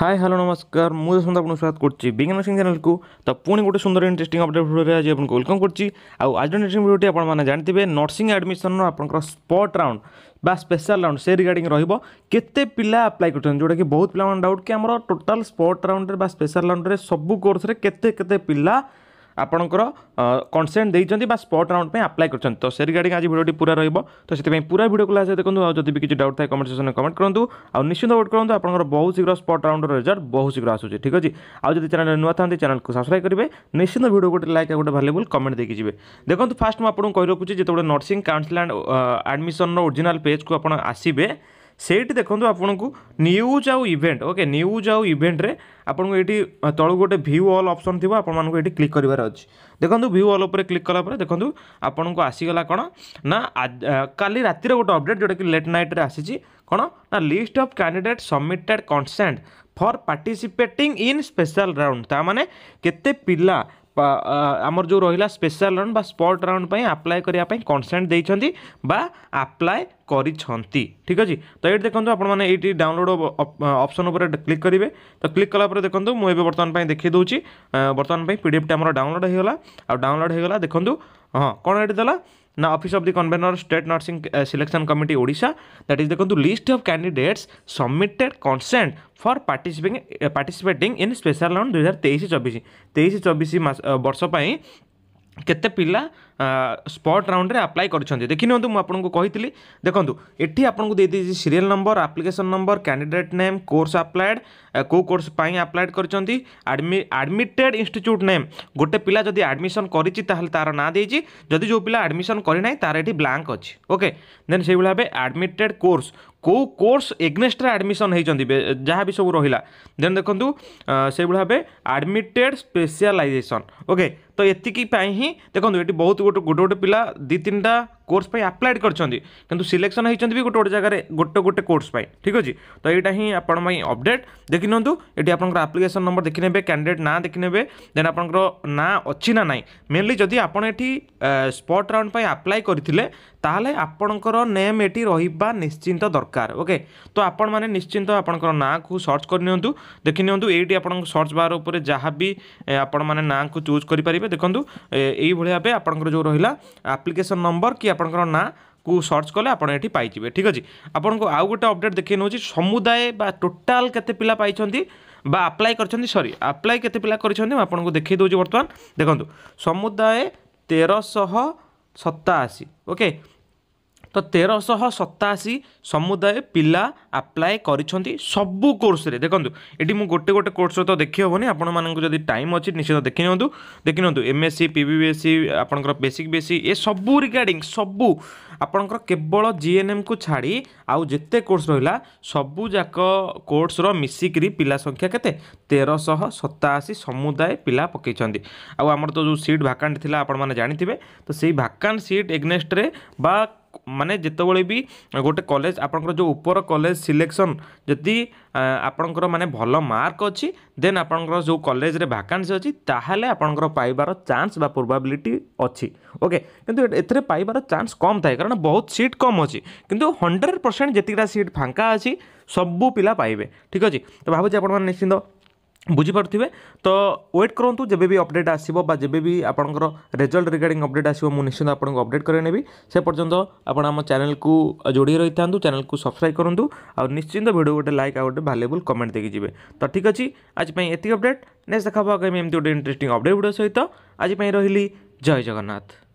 hi hello नमस्कार मुझे सुंदर आपको स्वागत करছি বিজ্ঞান সিং চ্যানেলকু তো পুনি গোটে সুন্দর ইন্টারেস্টিং অপডেট ভিডিওরে আজ আপনাকে ওয়েলকম করছি আউ আজ ইন্টারেস্টিং ভিডিওটি আপনারা জানিবে নর্সিং আডমিশনর আপনার স্পট রাউন্ড বা স্পেশাল রাউন্ড সে রিগার্ডিং রহব কেতে পিলা আপ্লাই করছেন যেটাকি বহুত পিলা ডাউট কি আমার টোটাল স্পট রাউন্ডে বা স্পেশাল রাউন্ডে সবু কোর্সরে কেতে কেতে পিলা ଆପଣଙ୍କର କନସେଣ୍ଟ ଦେଇଛନ୍ତି ବା ସ୍ପଟ୍ ରାଉଣ୍ଡ ପାଇଁ ଆପ୍ଲାଏ କରିଛନ୍ତି ତ ସେ ରିଗାର୍ଡ଼ିଂ ଆଜି ଭିଡ଼ିଓଟି ପୁରା ରହିବ ତ ସେଥିପାଇଁ ପୁରା ଭିଡ଼ିଓକୁ ଲାଷ୍ଟ ଦେଖନ୍ତୁ ଆଉ ଯଦି ବି କିଛି ଡାଉଟ୍ ଥାଏ କମେଣ୍ଟ ସେକ୍ସନରେ କମେଣ୍ଟ କରନ୍ତୁ ଆଉ ନିଶ୍ଚିନ୍ତ ଭୋଟ୍ କରନ୍ତୁ ଆପଣଙ୍କର ବହୁତ ଶୀଘ୍ର ସ୍ପଟ୍ ରାଉଣ୍ଡର ରେଜଲ୍ଟ ବହୁତ ଶୀଘ୍ର ଆସୁଛି ଠିକ୍ ଅଛି ଆଉ ଯଦି ଚ୍ୟାନେଲ୍ ନୂଆ ଥାନ୍ତି ଚ୍ୟାନେଲକୁ ସବସ୍କ୍ରାଇବ୍ କରିବେ ନିଶ୍ଚିନ୍ତ ଭିଡ଼ିଓ ଗୋଟେ ଲାଇକ୍ ଆଉ ଗୋଟେ ଭାଲ୍ୟୁବୁଲ୍ କମେଣ୍ଟ ଦେଇକି ଯିବେ ଦେଖନ୍ତୁ ଫାଷ୍ଟ ମୁଁ ଆପଣଙ୍କୁ କହି ରଖୁଛି ଯେତେବେଳେ ନର୍ସିଂ କାଉନ୍ସିଲ୍ ଆଣ୍ଡ ଆଡ଼ମିସନ୍ର ଓରିଜିନାଲ୍ ପେଜ୍କୁ ଆପଣ ଆସିବେ ସେଇଠି ଦେଖନ୍ତୁ ଆପଣଙ୍କୁ ନ୍ୟୁଜ୍ ଆଉ ଇଭେଣ୍ଟ ଓକେ ନ୍ୟୁଜ୍ ଆଉ ଇଭେଣ୍ଟରେ ଆପଣଙ୍କୁ ଏଇଠି ତଳୁ ଗୋଟେ ଭ୍ୟୁ ଅଲ୍ ଅପସନ୍ ଥିବ ଆପଣମାନଙ୍କୁ ଏଇଠି କ୍ଲିକ୍ କରିବାର ଅଛି ଦେଖନ୍ତୁ ଭ୍ୟୁ ଅଲ୍ ଉପରେ କ୍ଲିକ୍ କଲା ପରେ ଦେଖନ୍ତୁ ଆପଣଙ୍କୁ ଆସିଗଲା କ'ଣ ନା କାଲି ରାତିର ଗୋଟେ ଅପଡ଼େଟ୍ ଯେଉଁଟାକି ଲେଟ୍ ନାଇଟ୍ରେ ଆସିଛି କ'ଣ ନା list of candidate submitted consent for participating in special round ତା ମାନେ କେତେ ପିଲା ଆମର ଯେଉଁ ରହିଲା ସ୍ପେଶାଲ୍ ରାଉଣ୍ଡ ବା ସ୍ପଟ୍ ରାଉଣ୍ଡ ପାଇଁ ଆପ୍ଲାଏ କରିବା ପାଇଁ କନସେଣ୍ଟ ଦେଇଛନ୍ତି ବା ଆପ୍ଲାଏ କରିଛନ୍ତି ଠିକ୍ ଅଛି ତ ଏଇଠି ଦେଖନ୍ତୁ ଆପଣମାନେ ଏଇଠି ଡାଉନଲୋଡ଼ ଅପସନ୍ ଉପରେ କ୍ଲିକ୍ କରିବେ ତ କ୍ଲିକ୍ କଲା ପରେ ଦେଖନ୍ତୁ ମୁଁ ଏବେ ବର୍ତ୍ତମାନ ପାଇଁ ଦେଖାଇ ଦେଉଛି ବର୍ତ୍ତମାନ ପାଇଁ ପିଡ଼ିଏଫ୍ଟା ଆମର ଡାଉନଲୋଡ଼ ହୋଇଗଲା ଆଉ ଡାଉନଲୋଡ଼ ହୋଇଗଲା ଦେଖନ୍ତୁ ହଁ କ'ଣ ଏଇଠି ଦେଲା ना office of the convener state nursing selection committee ओडा दैट इज देखो list of candidates submitted consent for participating participating in special round दुई हजार तेईस चबिश तेईस चबिश uh, वर्ष କେତେ ପିଲା ସ୍ପଟ୍ ରାଉଣ୍ଡରେ ଆପ୍ଲାଏ କରିଛନ୍ତି ଦେଖିନିଅନ୍ତୁ ମୁଁ ଆପଣଙ୍କୁ କହିଥିଲି ଦେଖନ୍ତୁ ଏଠି ଆପଣଙ୍କୁ ଦେଇଦେଇଛି serial number application number candidate name course applied କେଉଁ କୋର୍ସ ପାଇଁ ଆପ୍ଲାଏଡ଼୍ କରିଛନ୍ତି ଆଡ଼ମି ଆଡ଼ମିଟେଡ଼୍ ଇନଷ୍ଟିଚ୍ୟୁଟ୍ ନେମ୍ ଗୋଟେ ପିଲା ଯଦି ଆଡ଼ମିସନ୍ କରିଛି ତାହେଲେ ତା'ର ନାଁ ଦେଇଛି ଯଦି ଯେଉଁ ପିଲା ଆଡ଼ମିସନ୍ କରିନାହିଁ ତା'ର ଏଠି ବ୍ଲାଙ୍କ ଅଛି ଓକେ ଦେନ୍ ସେଇଭଳି ଭାବେ ଆଡ଼ମିଟେଡ଼୍ କୋର୍ସ କେଉଁ କୋର୍ସ ଏଗ୍ନେଷ୍ଟରେ ଆଡ଼ମିସନ୍ ହେଇଛନ୍ତି ଯାହା ବି ସବୁ ରହିଲା ଦେନ୍ ଦେଖନ୍ତୁ ସେଇଭଳି ଭାବେ ଆଡ଼ମିଟେଡ଼ ସ୍ପେଶିଆଲାଇଜେସନ୍ ଓକେ ତ ଏତିକି ପାଇଁ ହିଁ ଦେଖନ୍ତୁ ଏଠି ବହୁତ ଗୋଟେ ଗୋଟେ ଗୋଟେ ପିଲା ଦୁଇ ତିନିଟା কোর্স পাই আপ্লাইড করছেন কিন্তু সিলেকশন হয়েছেন বি গোটে গোটে জায়গায় গোটে গোটে কোর্স পাই ঠিক আছে তো এইটা হি আপনার অপডেট দেখি নিউ এটি আপনার আপ্লিকেসন নম্বর দেখি নেবে ক্যান্ডিডেট না দেখি নেবে দেন আপনার না অছি না নাই মেনলি যদি আপনার এটি স্পট রাউন্ড পাই আপ্লাই করে তাহলে আপনার নেম এটি রহবা নিশ্চিন্ত দরকার ওকে তো আপন মানে নিশ্চিন্ত আপনার না সর্চ করে নিউ দেখি নিউ এইটি আপনার সর্চ বার উপরে যা বি আপনার মানে না চুজ করে পারে দেখুন এইভাবে আপনার যে রহলা আপ্লিকেসন নম্বর কি আপনার না কু সর্চ কলে আপনার এটি পাইবে ঠিক আছে আপনার আউ গোটে অপডেট দেখে নেছি সমুদায় বা টোটাল কেতে পিলা পাইছেন বা আপ্লাই করছেন সরি আপ্লাই কেতে পিলা করছেন আপনার দেখে দেছি বর্তমান দেখুন সমুদায় তেরশহ সতাশি ওকে ତ ତେରଶହ ସତାଅଶୀ ସମୁଦାୟ ପିଲା ଆପ୍ଲାଏ କରିଛନ୍ତି ସବୁ କୋର୍ସରେ ଦେଖନ୍ତୁ ଏଠି ମୁଁ ଗୋଟେ ଗୋଟେ କୋର୍ସରେ ତ ଦେଖିହେବନି ଆପଣମାନଙ୍କୁ ଯଦି ଟାଇମ୍ ଅଛି ନିଶ୍ଚିତ ଦେଖିନିଅନ୍ତୁ ଦେଖିନିଅନ୍ତୁ M S C P B S C ଆପଣଙ୍କର ବେସିକ୍ ବେସି ଏସବୁ ରିଗାର୍ଡ଼ିଂ ସବୁ ଆପଣଙ୍କର କେବଳ ଜିଏନ୍ଏମ୍କୁ ଛାଡ଼ି ଆଉ ଯେତେ କୋର୍ସ ରହିଲା ସବୁଯାକ କୋର୍ସର ମିଶିକିରି ପିଲା ସଂଖ୍ୟା କେତେ ତେରଶହ ସତାଅଶୀ ସମୁଦାୟ ପିଲା ପକାଇଛନ୍ତି ଆଉ ଆମର ତ ଯେଉଁ ସିଟ୍ ଭାକାଣ୍ଟ ଥିଲା ଆପଣମାନେ ଜାଣିଥିବେ ତ ସେଇ ଭାକାଣ୍ଟ ସିଟ୍ ଏଗ୍ନେଷ୍ଟରେ ବା ମାନେ ଯେତେବେଳେ ବି ଗୋଟେ କଲେଜ ଆପଣଙ୍କର ଯେଉଁ ଉପର କଲେଜ ସିଲେକ୍ସନ୍ ଯଦି ଆପଣଙ୍କର ମାନେ ଭଲ ମାର୍କ ଅଛି ଦେନ୍ ଆପଣଙ୍କର ଯେଉଁ କଲେଜରେ ଭାକାନ୍ସି ଅଛି ତାହେଲେ ଆପଣଙ୍କର ପାଇବାର ଚାନ୍ସ ବା ପ୍ରୋବାବିଲିଟି ଅଛି ଓକେ କିନ୍ତୁ ଏଥିରେ ପାଇବାର ଚାନ୍ସ କମ୍ ଥାଏ କାରଣ ବହୁତ ସିଟ୍ କମ୍ ଅଛି କିନ୍ତୁ ହଣ୍ଡ୍ରେଡ଼ ପରସେଣ୍ଟ ଯେତିକିଟା ସିଟ୍ ଫାଙ୍କା ଅଛି ସବୁ ପିଲା ପାଇବେ ଠିକ୍ ଅଛି ତ ଭାବୁଛି ଆପଣମାନେ ନିଶ୍ଚିନ୍ତ বুঝিপারুথিবে তো ওয়েট করতু যেবে বি অপডেট আসব বা যেবে বি আপনার রেজল্ট রিগার্ডিং অপডেট আসব মু নিশ্চিত আপনার অপডেট করে নেবি সে পর্যন্ত আপনার আমার চ্যানেল কু যোড়ি রই থাকুন চ্যানেল কু সবসক্রাইব করতু আশ্চিন্ত ভিডিও গোটে লাইক আর গোটে ভালুয়েবল কমেন্ট দেখি যাবে তো ঠিক আছে আজ এত অপডেট নেক্সট দেখা হব আগামী এমতি গোটে ইন্টারেস্টিং অপডেট ভিডিও সহ আজ রহলি জয় জগন্নাথ